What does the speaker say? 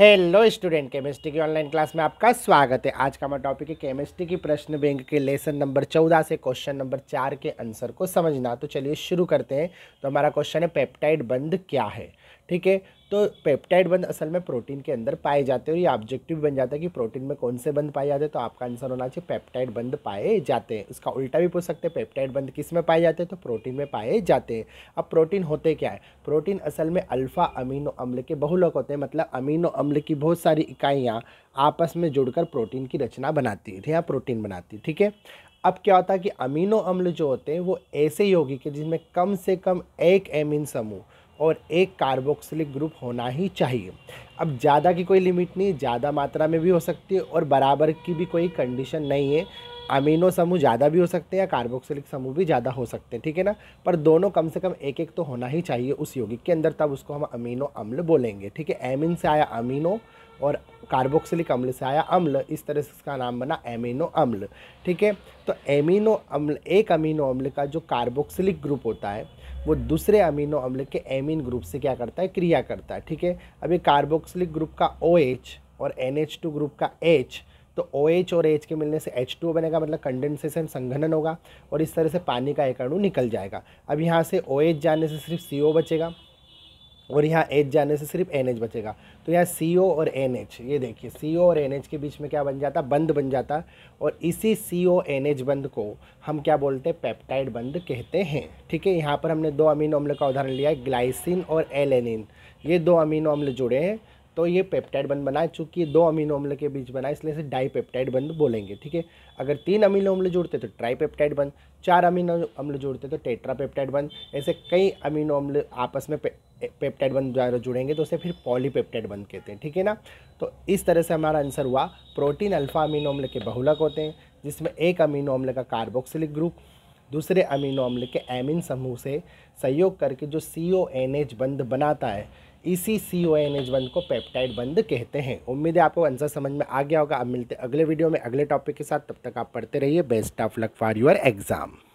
hello student chemistry की online class में आपका स्वागत है आज का हमारा टॉपिक है केमिस्ट्री की प्रश्न बैंक के लेसन नंबर चौदह से क्वेश्चन नंबर चार के आंसर को समझना तो चलिए शुरू करते हैं तो हमारा क्वेश्चन है पेप्टाइड बंद क्या है ठीक है तो पेप्टाइड बंद असल में प्रोटीन के अंदर पाए जाते हैं और ये ऑब्जेक्टिव बन जाता है कि प्रोटीन में कौन से बंद पाए जाते हैं तो आपका आंसर होना चाहिए पेप्टाइड बंद पाए जाते हैं उसका उल्टा भी पूछ सकते हैं पेप्टाइड बंद किस में पाए जाते हैं तो प्रोटीन में पाए जाते हैं अब प्रोटीन होते क्या है प्रोटीन असल में अल्फ़ा अमीनो अम्ल के बहुलक होते हैं मतलब अमीनो अम्ल की बहुत सारी इकाइयाँ आपस में जुड़कर प्रोटीन की रचना बनाती है या प्रोटीन बनाती है ठीक है अब क्या होता है कि अमीनो अम्ल जो होते हैं वो ऐसे यौगिक है जिसमें कम से कम एक एमिन समूह और एक कार्बोक्सिलिक ग्रुप होना ही चाहिए अब ज़्यादा की कोई लिमिट नहीं ज़्यादा मात्रा में भी हो सकती है और बराबर की भी कोई कंडीशन नहीं है अमीनो समूह ज़्यादा भी हो सकते हैं या कार्बोक्सिलिक समूह भी ज़्यादा हो सकते हैं ठीक है ना पर दोनों कम से कम एक एक तो होना ही चाहिए उस यौगिक के अंदर तब उसको हम अमीनो अम्ल बोलेंगे ठीक है एमिन से आया अमीनो और कार्बोक्सिलिक अम्ल से आया अम्ल इस तरह से इसका नाम बना एमिनो अम्ल ठीक है तो एमिनो अम्ल एक अमीनो अम्ल का जो कार्बोक्सिलिक ग्रुप होता है वो दूसरे अमीनो अम्ल के एमिन ग्रुप से क्या करता है क्रिया करता है ठीक है अभी कार्बोक्सिलिक ग्रुप का ओ OH और एन ग्रुप का एच तो ओ OH और एच के मिलने से एच टू बनेगा मतलब कंडेंसेशन संघनन होगा और इस तरह से पानी का एक अणु निकल जाएगा अब यहाँ से ओ OH जाने से सिर्फ सी बचेगा और यहाँ एच जाने से सिर्फ एन बचेगा तो यहाँ सी और एन ये देखिए सी और एन के बीच में क्या बन जाता बंद बन जाता और इसी सी ओ एन बंद को हम क्या बोलते हैं पेप्टाइड बंद कहते हैं ठीक है यहाँ पर हमने दो अमीनो अम्ल का उदाहरण लिया है ग्लाइसिन और एलेनिन ये दो अमीनो अम्ल जुड़े हैं तो ये पेप्टाइड बंद बना चूँकि दो अमीनो अम्ल के बीच बना इसलिए इसे डाई पेप्टाइड बंद बोलेंगे ठीक है अगर तीन अमीनो अम्ल जुड़ते तो ट्राई पेप्टाइड बंद चार अमीनो अम्ल जुड़ते तो टेट्रा पेप्टाइड बंद ऐसे कई अमीनो अम्ल आपस में पे, पेप्टाइड बंद जुड़ेंगे तो उसे फिर पॉलीपेप्टाइड बंद कहते हैं ठीक है ना तो इस तरह से हमारा आंसर हुआ प्रोटीन अल्फा अमीनो अम्ल के बहुलक होते हैं जिसमें एक अमीनो अम्ल का कार्बोक्सिलिक ग्रुप दूसरे अमीनो अम्ल के एमिन समूह से सहयोग करके जो सी ओ बंद बनाता है इसी सी ओ एन एच बंद को पेप्टाइड बंद कहते हैं उम्मीद है आपको आंसर समझ में आ गया होगा अब मिलते अगले वीडियो में अगले टॉपिक के साथ तब तक आप पढ़ते रहिए best of luck for your exam